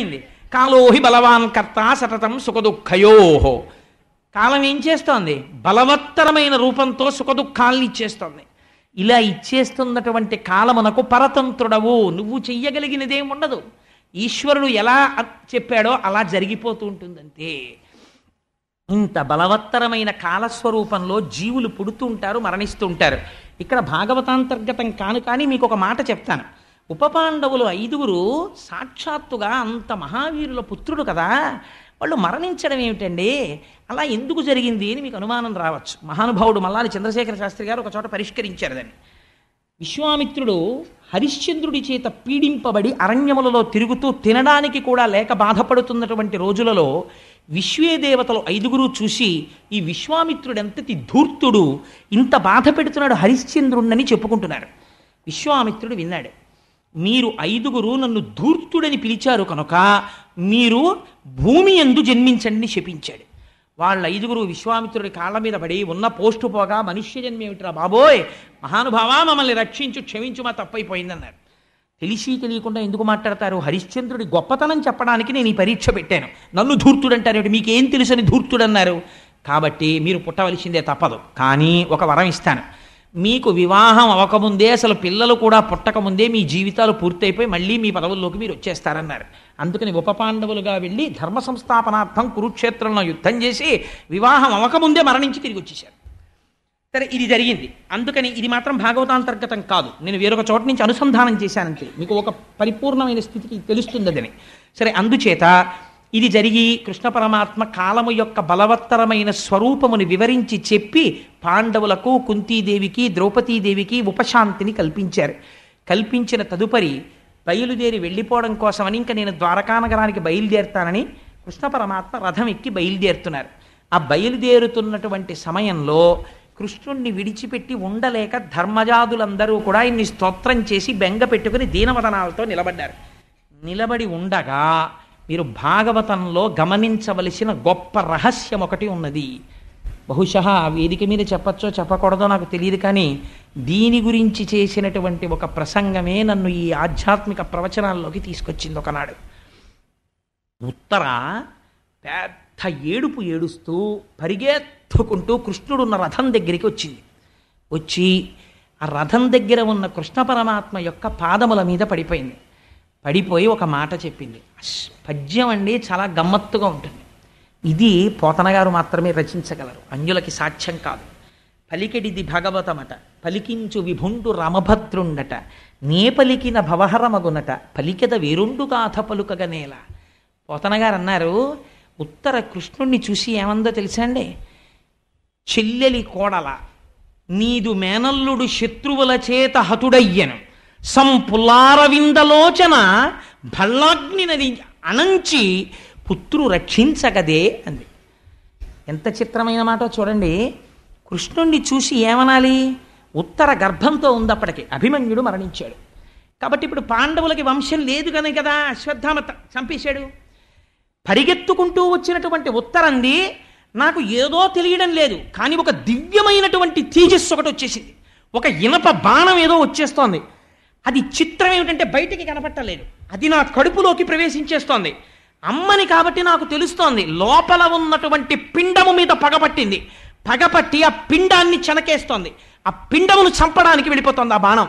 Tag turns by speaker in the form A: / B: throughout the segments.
A: అర్థమైంది కాలోహి బలవాన్ కర్త సతతం సుఖదుఃఖయోహో కాలం ఏం చేస్తోంది బలవత్తరమైన రూపంతో సుఖదుఖాల్ని ఇచ్చేస్తోంది ఇలా ఇచ్చేస్తున్నటువంటి కాలమునకు పరతంత్రుడవు నువ్వు చెయ్యగలిగినదేం ఉండదు ఈశ్వరుడు ఎలా చెప్పాడో అలా జరిగిపోతూ ఉంటుందంతే ఇంత బలవత్తరమైన కాలస్వరూపంలో జీవులు పుడుతుంటారు మరణిస్తుంటారు ఇక్కడ భాగవతాంతర్గతం కాను కానీ మీకు ఒక మాట చెప్తాను ఉపపాండవులు ఐదుగురు సాక్షాత్తుగా అంత మహావీరుల పుత్రుడు కదా వాళ్ళు మరణించడం ఏమిటండి అలా ఎందుకు జరిగింది అని మీకు అనుమానం రావచ్చు మహానుభావుడు మల్లాని చంద్రశేఖర శాస్త్రి గారు ఒక చోట పరిష్కరించారు దాన్ని విశ్వామిత్రుడు హరిశ్చంద్రుడి చేత పీడింపబడి అరణ్యములలో తిరుగుతూ తినడానికి కూడా లేక బాధపడుతున్నటువంటి రోజులలో విశ్వే దేవతలు ఐదుగురు చూసి ఈ విశ్వామిత్రుడు ఎంతటి ధూర్తుడు ఇంత బాధ పెడుతున్నాడు హరిశ్చంద్రుడిని చెప్పుకుంటున్నారు విశ్వామిత్రుడు విన్నాడు మీరు ఐదుగురు నన్ను ధూర్తుడని పిలిచారు కనుక మీరు భూమి ఎందు జన్మించండి శపించాడు వాళ్ళ ఐదుగురు విశ్వామిత్రుడి కాళ్ళ మీద పడి ఉన్న పోస్టు పోగా మనుష్య జన్మ ఏమిట్రా బాబోయ్ మహానుభావా మమ్మల్ని రక్షించు క్షమించు మా తప్పైపోయిందన్నారు తెలిసి తెలియకుండా ఎందుకు మాట్లాడతారు హరిశ్చంద్రుడి గొప్పతనం చెప్పడానికి నేను ఈ పరీక్ష పెట్టాను నన్ను ధూర్తుడు అంటారు మీకేం తెలుసని ధూర్తుడు అన్నారు కాబట్టి మీరు పుట్టవలసిందే తప్పదు కానీ ఒక వరం ఇస్తాను మీకు వివాహం అవ్వకముందే అసలు పిల్లలు కూడా పుట్టకముందే మీ జీవితాలు పూర్తయిపోయి మళ్ళీ మీ పదవుల్లోకి మీరు వచ్చేస్తారన్నారు అందుకని ఉపపాండవులుగా వెళ్ళి ధర్మ సంస్థాపనార్థం కురుక్షేత్రంలో యుద్ధం చేసి వివాహం అవ్వకముందే మరణించి తిరిగి వచ్చేశారు సరే ఇది జరిగింది అందుకని ఇది మాత్రం భాగవతాంతర్గతం కాదు నేను వేరొక చోట నుంచి అనుసంధానం చేశానంతే మీకు ఒక పరిపూర్ణమైన స్థితికి తెలుస్తుందని సరే అందుచేత ఇది జరిగి కృష్ణ పరమాత్మ కాలము యొక్క బలవత్తరమైన స్వరూపముని వివరించి చెప్పి పాండవులకు కుంతీదేవికి ద్రౌపదీదేవికి ఉపశాంతిని కల్పించారు కల్పించిన తదుపరి బయలుదేరి వెళ్ళిపోవడం కోసమని ఇంకా నేను ద్వారకానగరానికి బయలుదేరుతానని కృష్ణ పరమాత్మ రథం ఎక్కి బయలుదేరుతున్నారు ఆ బయలుదేరుతున్నటువంటి సమయంలో కృష్ణుణ్ణి విడిచిపెట్టి ఉండలేక ధర్మజాదులందరూ కూడా ఇన్ని స్తోత్రం చేసి బెంగ పెట్టుకుని దీనవదనాలతో నిలబడ్డారు నిలబడి ఉండగా మీరు భాగవతంలో గమనించవలసిన గొప్ప రహస్యం ఒకటి ఉన్నది బహుశా వేదిక మీద చెప్పచ్చో చెప్పకూడదో నాకు తెలియదు కానీ దీని గురించి చేసినటువంటి ఒక ప్రసంగమే నన్ను ఈ ఆధ్యాత్మిక ప్రవచనాల్లోకి తీసుకొచ్చింది ఒకనాడు ఉత్తర పెద్ద ఏడుపు ఏడుస్తూ పరిగెత్తుకుంటూ కృష్ణుడున్న రథం దగ్గరికి వచ్చింది వచ్చి ఆ రథం దగ్గర ఉన్న కృష్ణ పరమాత్మ యొక్క పాదముల మీద పడిపోయింది పడిపోయి ఒక మాట చెప్పింది పద్యం అండి చాలా గమ్మత్తుగా ఉంటుంది ఇది పోతనగారు మాత్రమే రచించగలరు అంజులకి సాక్ష్యం కాదు పలికెడిది భగవతమట పలికించు విభుండు రామభద్రుండట నే పలికిన భవహరమగునట పలికెద వేరుండు కాథ పలుకగనేల పోతనగారు అన్నారు ఉత్తర కృష్ణుణ్ణి చూసి ఏమందో తెలుసా అండి చెల్లెలి కోడల నీదు మేనల్లుడు శత్రువుల చేత హతుడయ్యను సంపులారవిందలోచన భల్లాగ్ని నది అనంచి పుత్రు రక్షించగదే అంది ఎంత చిత్రమైన మాట చూడండి కృష్ణుణ్ణి చూసి ఏమనాలి ఉత్తర గర్భంతో ఉంది అప్పటికి అభిమన్యుడు మరణించాడు కాబట్టి ఇప్పుడు పాండవులకి వంశం లేదు కనుక కదా అశ్వత్థామ చంపేశాడు పరిగెత్తుకుంటూ వచ్చినటువంటి ఉత్తరంది నాకు ఏదో తెలియడం లేదు కానీ ఒక దివ్యమైనటువంటి తేజస్సు ఒకటి వచ్చేసింది ఒక ఇనప బాణం ఏదో వచ్చేస్తోంది అది చిత్రం ఏమిటంటే బయటికి కనపట్టలేదు అది నా కడుపులోకి ప్రవేశించేస్తోంది అమ్మని కాబట్టి నాకు తెలుస్తోంది లోపల ఉన్నటువంటి పిండము మీద పగపట్టింది పగపట్టి ఆ పిండాన్ని చెనకేస్తోంది ఆ పిండమును చంపడానికి వెళ్ళిపోతుంది ఆ బాణం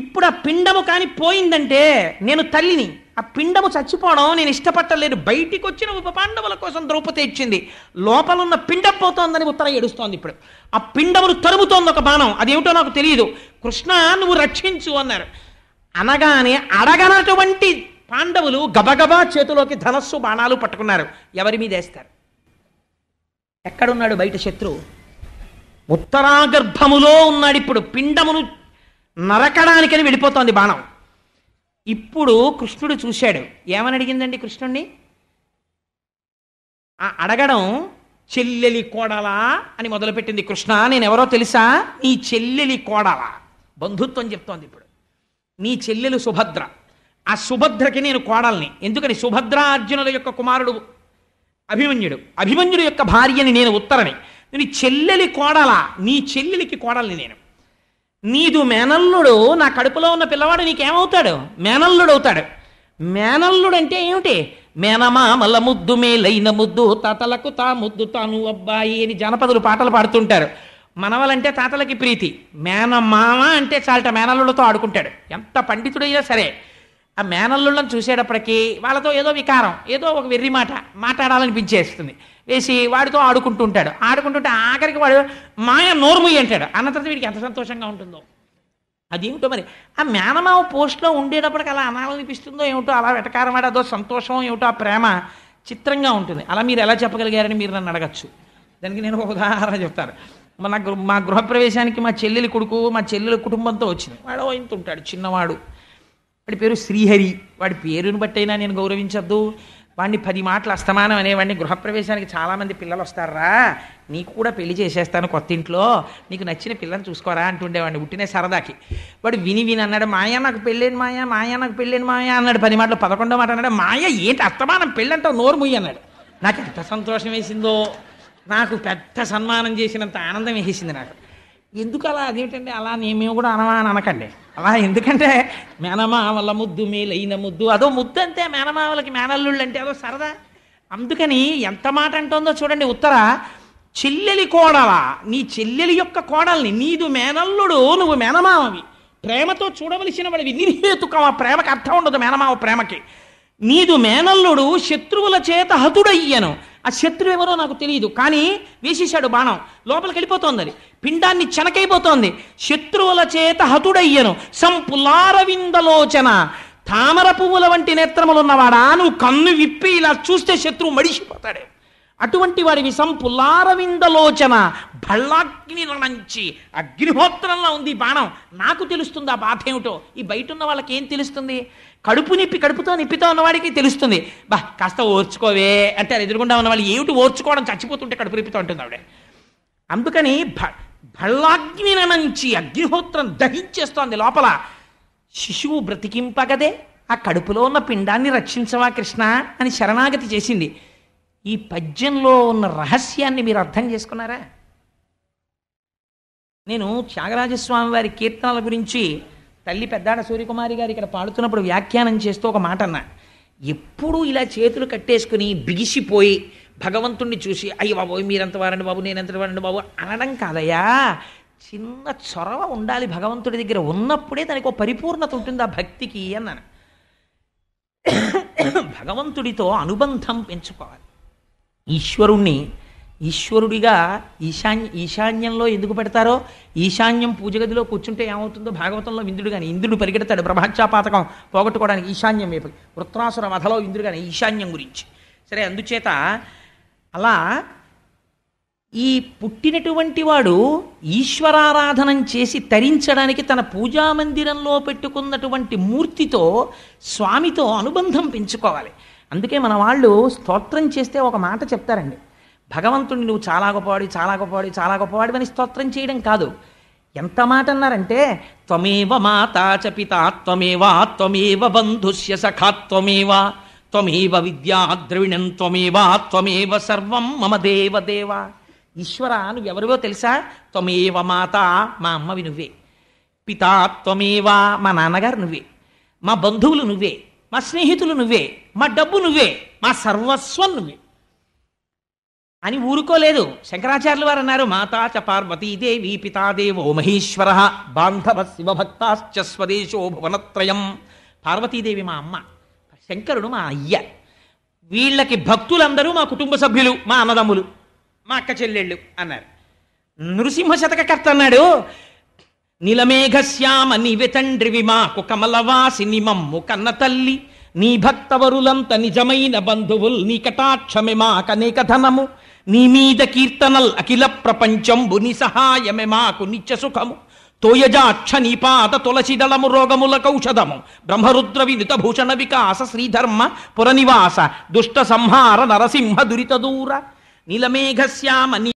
A: ఇప్పుడు ఆ పిండము కానీ పోయిందంటే నేను తల్లిని ఆ పిండము చచ్చిపోవడం నేను ఇష్టపట్టలేదు బయటికి వచ్చిన ఉప పాండవుల కోసం ద్రౌపది ఇచ్చింది లోపల ఉన్న పిండం పోతోందని ఉత్తరం ఏడుస్తోంది ఇప్పుడు ఆ పిండమును తరుముతోంది ఒక బాణం అదేమిటో నాకు తెలియదు కృష్ణ నువ్వు రక్షించు అన్నారు అనగానే అడగనటువంటి పాండవులు గబగబా చేతిలోకి ధనస్సు బాణాలు పట్టుకున్నారు ఎవరి మీద వేస్తారు ఎక్కడున్నాడు బయట శత్రువు ఉత్తరాగర్భములో ఉన్నాడు ఇప్పుడు పిండమును నరకడానికని వెళ్ళిపోతోంది బాణం ఇప్పుడు కృష్ణుడు చూశాడు ఏమని అడిగిందండి కృష్ణుణ్ణి ఆ అడగడం చెల్లెలి కోడలా అని మొదలుపెట్టింది కృష్ణ నేనెవరో తెలుసా నీ చెల్లెలి కోడలా బంధుత్వం చెప్తోంది ఇప్పుడు నీ చెల్లెలు సుభద్ర ఆ సుభద్రకి నేను కోడల్ని ఎందుకని సుభద్ర అర్జునుల యొక్క కుమారుడు అభిమన్యుడు అభిమన్యుడు యొక్క భార్యని నేను ఉత్తరని నీ చెల్లెలి కోడలా నీ చెల్లెలికి కోడల్ని నేను నీదు మేనల్లుడు నా కడుపులో ఉన్న పిల్లవాడు నీకేమవుతాడు మేనల్లుడు అవుతాడు మేనల్లుడు అంటే ఏమిటి మేనమా మల్ల ముద్దు మేలైన ముద్దు తాతలకు తా ముద్దు తాను అబ్బాయి అని జానపదులు పాటలు పాడుతుంటారు మనవలంటే తాతలకి ప్రీతి మేనమామ అంటే చాలా మేనల్లుడితో ఆడుకుంటాడు ఎంత పండితుడైనా సరే ఆ మేనల్లుళ్ళని చూసేటప్పటికీ వాళ్ళతో ఏదో వికారం ఏదో ఒక వెర్రి మాట మాట్లాడాలనిపించేస్తుంది వేసి వాడితో ఆడుకుంటుంటాడు ఆడుకుంటుంటే ఆఖరికి వాడు మాయ నోర్ము అంటాడు అన్న తర్వాత వీడికి ఎంత సంతోషంగా ఉంటుందో అదేమిటో మరి ఆ మేనమావ పోస్ట్లో ఉండేటప్పటికి అలా అనాలనిపిస్తుందో ఏమిటో అలా వెటకారం అదో సంతోషం ఏమిటో ఆ ప్రేమ చిత్రంగా ఉంటుంది అలా మీరు ఎలా చెప్పగలిగారని మీరు నన్ను అడగచ్చు దానికి నేను ఒక ఉదాహరణ చెప్తాను మన మా గృహప్రవేశానికి మా చెల్లెలి కొడుకు మా చెల్లెలి కుటుంబంతో వచ్చింది వాడు ఇంత ఉంటాడు చిన్నవాడు వాడి పేరు శ్రీహరి వాడి పేరుని బట్టైనా నేను గౌరవించద్దు వాడిని పది మాటలు అస్తమానం అనేవాడిని గృహప్రవేశానికి చాలామంది పిల్లలు వస్తారా నీకు కూడా పెళ్లి చేసేస్తాను కొత్త ఇంట్లో నీకు నచ్చిన పిల్లని చూసుకోరా అంటుండేవాడిని పుట్టిన సరదాకి వాడు విని విని అన్నాడు మాయా నాకు పెళ్ళేను మాయా మాయా నాకు పెళ్ళేను మాయా అన్నాడు పది మాటలు పదకొండో మాట అన్నాడు మాయా ఏంటి అస్తమానం పెళ్ళంటో నోరు ముయ్యి అన్నాడు నాకు ఎంత సంతోషం వేసిందో నాకు పెద్ద సన్మానం చేసినంత ఆనందం వేసింది నాకు ఎందుకు అలా అదేమిటండి అలా నేమేమి కూడా అనవా అని అనకండి అలా ఎందుకంటే మేనమావల ముద్దు మేలైన ముద్దు అదో ముద్దు అంతే మేనమావలకి మేనల్లుళ్ళు అంటే అదో సరదా అందుకని ఎంత మాట అంటుందో చూడండి ఉత్తర చెల్లెలి కోడల నీ చెల్లెలి యొక్క కోడల్ని నీదు మేనల్లుడు నువ్వు మేనమావవి ప్రేమతో చూడవలసిన వాడివి నిర్హేతుకం ఆ ప్రేమకి అర్థం ఉండదు మేనమావ ప్రేమకి నీదు మేనల్లుడు శత్రువుల చేత హతుడయ్యను ఆ శత్రువు ఎవరో నాకు తెలియదు కానీ వేసేశాడు బాణం లోపలికి వెళ్ళిపోతోంది అది పిండాన్ని చెనకైపోతోంది శత్రువుల చేత హతుడయ్యను సంపులారవిందలోచన తామర పువ్వుల వంటి నేత్రములున్నవాడా నువ్వు కన్ను విప్పి ఇలా చూస్తే శత్రువు మడిసిపోతాడే అటువంటి వాడి విషం పుల్లారవిందలోచన భళ్ళాగ్ని నుంచి అగ్నిహోత్రంలో ఉంది బాణం నాకు తెలుస్తుంది ఆ బాధ ఏమిటో ఈ బయట ఉన్న వాళ్ళకి ఏం తెలుస్తుంది కడుపు నిప్పి కడుపుతో నిప్పితో ఉన్నవాడికి తెలుస్తుంది బా కాస్త ఓర్చుకోవే అంటే ఎదురుగుండా ఉన్న వాళ్ళు ఏమిటి ఓర్చుకోవడం చచ్చిపోతుంటే కడుపు నిప్పితో ఉంటుంది ఆవిడ అందుకని భ భళ్ళాగ్ని నుంచి అగ్నిహోత్రం దహించేస్తోంది లోపల శిశువు బ్రతికింపగదే ఆ కడుపులో ఉన్న పిండాన్ని రక్షించవా కృష్ణ అని శరణాగతి చేసింది ఈ పద్యంలో ఉన్న రహస్యాన్ని మీరు అర్థం చేసుకున్నారా నేను త్యాగరాజస్వామి వారి కీర్తనల గురించి తల్లి పెద్దాడ సూర్యకుమారి గారు ఇక్కడ పాడుతున్నప్పుడు వ్యాఖ్యానం చేస్తూ ఒక మాట అన్నా ఎప్పుడూ ఇలా చేతులు కట్టేసుకుని బిగిసిపోయి భగవంతుణ్ణి చూసి అయ్య బాబు మీరెంత వారండి బాబు నేనెంత వారండి బాబు అనడం కాదయ్యా చిన్న చొరవ ఉండాలి భగవంతుడి దగ్గర ఉన్నప్పుడే దానికి ఒక పరిపూర్ణత ఉంటుంది ఆ భక్తికి అన్నాను భగవంతుడితో అనుబంధం పెంచుకోవాలి ఈశ్వరుణ్ణి ఈశ్వరుడిగా ఈశాన్య ఈశాన్యంలో ఎందుకు పెడతారో ఈశాన్యం పూజగదిలో కూర్చుంటే ఏమవుతుందో భాగవతంలో ఇంద్రుడు కానీ ఇంద్రుడు పరిగెడతాడు పాతకం పోగొట్టుకోవడానికి ఈశాన్యం వైపు వృత్రాసుర మధలో ఇంద్రుడు కానీ ఈశాన్యం గురించి సరే అందుచేత అలా ఈ పుట్టినటువంటి వాడు ఈశ్వరారాధనం చేసి తరించడానికి తన పూజామందిరంలో పెట్టుకున్నటువంటి మూర్తితో స్వామితో అనుబంధం పెంచుకోవాలి అందుకే మన వాళ్ళు స్తోత్రం చేస్తే ఒక మాట చెప్తారండి భగవంతుడిని నువ్వు చాలా గొప్పవాడి చాలా గొప్పవాడి చాలా గొప్పవాడి అని స్తోత్రం చేయడం కాదు ఎంత మాట అన్నారంటే త్వమేవ మాతా చ పిత త్వమేవ త్వమేవ బంధుష్య సఖా త్వమేవ త్వమేవ విద్యా ద్రవిణం త్వమేవా త్వమేవ సర్వం మమ దేవ దేవ ఈశ్వర ఎవరివో తెలుసా త్వమేవ మాత మా అమ్మవి నువ్వే పితా త్వమేవ మా నాన్నగారు నువ్వే మా బంధువులు నువ్వే మా స్నేహితులు నువ్వే మా డబ్బు నువ్వే మా సర్వస్వం నువ్వే అని ఊరుకోలేదు శంకరాచార్యులు వారు అన్నారు మాతా చ పార్వతీదేవి పితాదేవో మహేశ్వర బాంధవ శివభక్తాశ్చ స్వదేశో భువనత్రయం పార్వతీదేవి మా అమ్మ శంకరుడు మా అయ్య వీళ్ళకి భక్తులందరూ మా కుటుంబ సభ్యులు మా అన్నదమ్ములు మా అక్క చెల్లెళ్ళు అన్నారు నృసింహ శతక కర్త అన్నాడు నిలమేఘశ్యామ తండ్రి విమాకు కమలవాసిని మమ్ము కన్న తల్లి నీ భక్తవరులంత నిజమైన బంధువుల్ నీ కటాక్షమే మాకనేక ధనము నీ మీద కీర్తనల్ అఖిల ప్రపంచంబు ని సహాయమె మాకు నిత్య సుఖము తోయజాక్ష తులసి దళము రోగముల కౌషధము బ్రహ్మరుద్ర వినుత భూషణ వికాస శ్రీధర్మ పురనివాస దుష్ట సంహార నరసింహ దురిత దూర నీలమేఘశ్యామ